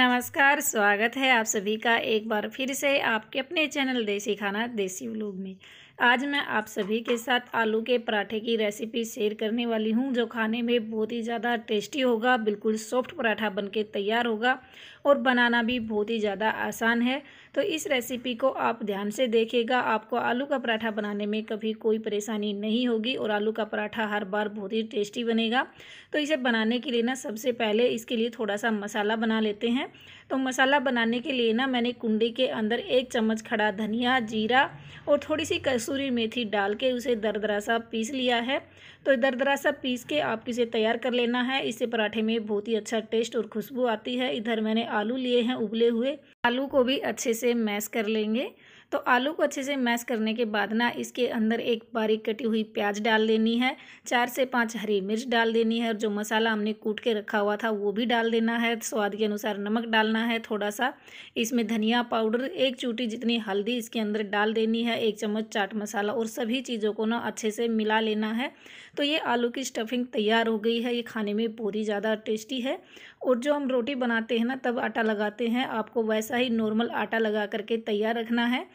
नमस्कार स्वागत है आप सभी का एक बार फिर से आपके अपने चैनल देसी खाना देसी व्लॉग में आज मैं आप सभी के साथ आलू के पराठे की रेसिपी शेयर करने वाली हूं जो खाने में बहुत ही ज़्यादा टेस्टी होगा बिल्कुल सॉफ्ट पराठा बनके तैयार होगा और बनाना भी बहुत ही ज़्यादा आसान है तो इस रेसिपी को आप ध्यान से देखिएगा आपको आलू का पराठा बनाने में कभी कोई परेशानी नहीं होगी और आलू का पराठा हर बार बहुत ही टेस्टी बनेगा तो इसे बनाने के लिए ना सबसे पहले इसके लिए थोड़ा सा मसाला बना लेते हैं हैं तो मसाला बनाने के लिए ना मैंने कुंडी के अंदर एक चम्मच खड़ा धनिया जीरा और थोड़ी सी कसूरी मेथी डाल के उसे दरदरा सा पीस लिया है तो दरदरा सा पीस के आप इसे तैयार कर लेना है इससे पराठे में बहुत ही अच्छा टेस्ट और खुशबू आती है इधर मैंने आलू लिए हैं उबले हुए आलू को भी अच्छे से मैस कर लेंगे तो आलू को अच्छे से मैश करने के बाद ना इसके अंदर एक बारीक कटी हुई प्याज डाल देनी है चार से पाँच हरी मिर्च डाल देनी है और जो मसाला हमने कूट के रखा हुआ था वो भी डाल देना है स्वाद के अनुसार नमक डालना है थोड़ा सा इसमें धनिया पाउडर एक चूटी जितनी हल्दी इसके अंदर डाल देनी है एक चम्मच चाट मसाला और सभी चीज़ों को ना अच्छे से मिला लेना है तो ये आलू की स्टफिंग तैयार हो गई है ये खाने में बहुत ही ज़्यादा टेस्टी है और जो हम रोटी बनाते हैं ना तब आटा लगाते हैं आपको वैसा ही नॉर्मल आटा लगा करके तैयार रखना है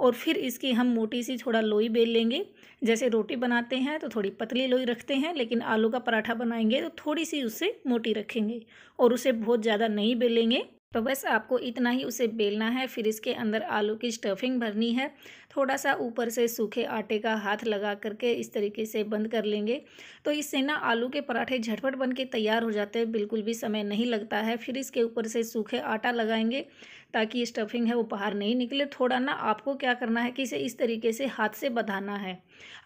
और फिर इसकी हम मोटी सी थोड़ा लोई बेल लेंगे जैसे रोटी बनाते हैं तो थोड़ी पतली लोई रखते हैं लेकिन आलू का पराठा बनाएंगे तो थोड़ी सी उससे मोटी रखेंगे और उसे बहुत ज़्यादा नहीं बेलेंगे तो बस आपको इतना ही उसे बेलना है फिर इसके अंदर आलू की स्टफिंग भरनी है थोड़ा सा ऊपर से सूखे आटे का हाथ लगा करके इस तरीके से बंद कर लेंगे तो इससे ना आलू के पराठे झटपट बन के तैयार हो जाते हैं बिल्कुल भी समय नहीं लगता है फिर इसके ऊपर से सूखे आटा लगाएंगे ताकि स्टफिंग है वो बाहर नहीं निकले थोड़ा ना आपको क्या करना है कि इसे इस तरीके से हाथ से बधाना है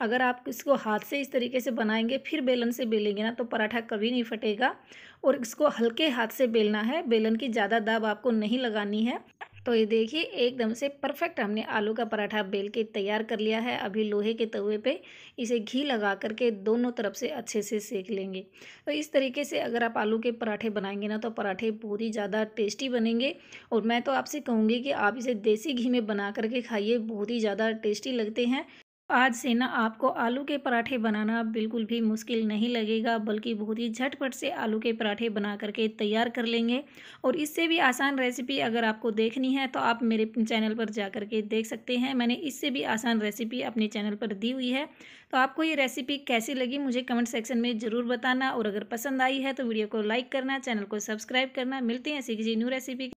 अगर आप इसको हाथ से इस तरीके से बनाएंगे फिर बेलन से बेलेंगे ना तो पराठा कभी नहीं फटेगा और इसको हल्के हाथ से बेलना है बेलन की ज़्यादा दाब आपको नहीं लगानी है तो ये देखिए एकदम से परफेक्ट हमने आलू का पराठा बेल के तैयार कर लिया है अभी लोहे के तवे पे इसे घी लगा करके दोनों तरफ से अच्छे से सेक लेंगे तो इस तरीके से अगर आप आलू के पराठे बनाएंगे ना तो पराठे बहुत ही ज़्यादा टेस्टी बनेंगे और मैं तो आपसे कहूँगी कि आप इसे देसी घी में बना करके खाइए बहुत ही ज़्यादा टेस्टी लगते हैं आज से ना आपको आलू के पराठे बनाना बिल्कुल भी मुश्किल नहीं लगेगा बल्कि बहुत ही झटपट से आलू के पराठे बना करके तैयार कर लेंगे और इससे भी आसान रेसिपी अगर आपको देखनी है तो आप मेरे चैनल पर जा कर के देख सकते हैं मैंने इससे भी आसान रेसिपी अपने चैनल पर दी हुई है तो आपको ये रेसिपी कैसी लगी मुझे कमेंट सेक्शन में ज़रूर बताना और अगर पसंद आई है तो वीडियो को लाइक करना चैनल को सब्सक्राइब करना मिलते हैं ऐसी किसी न्यू रेसिपी